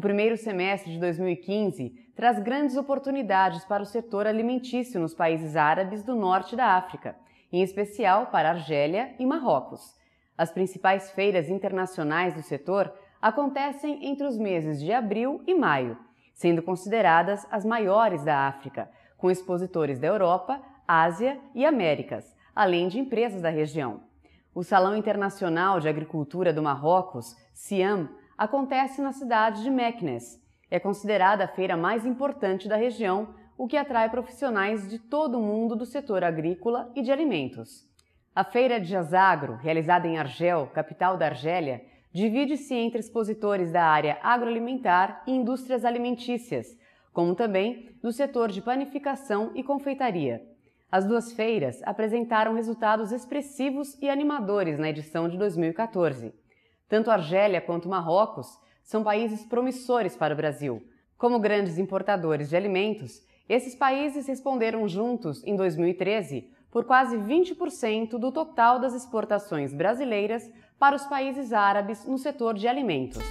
O primeiro semestre de 2015 traz grandes oportunidades para o setor alimentício nos países árabes do norte da África, em especial para Argélia e Marrocos. As principais feiras internacionais do setor acontecem entre os meses de abril e maio, sendo consideradas as maiores da África, com expositores da Europa, Ásia e Américas, além de empresas da região. O Salão Internacional de Agricultura do Marrocos, SIAM, acontece na cidade de Meknes. É considerada a feira mais importante da região, o que atrai profissionais de todo o mundo do setor agrícola e de alimentos. A feira de Jazagro, realizada em Argel, capital da Argélia, divide-se entre expositores da área agroalimentar e indústrias alimentícias, como também do setor de panificação e confeitaria. As duas feiras apresentaram resultados expressivos e animadores na edição de 2014. Tanto Argélia quanto Marrocos são países promissores para o Brasil. Como grandes importadores de alimentos, esses países responderam juntos, em 2013, por quase 20% do total das exportações brasileiras para os países árabes no setor de alimentos.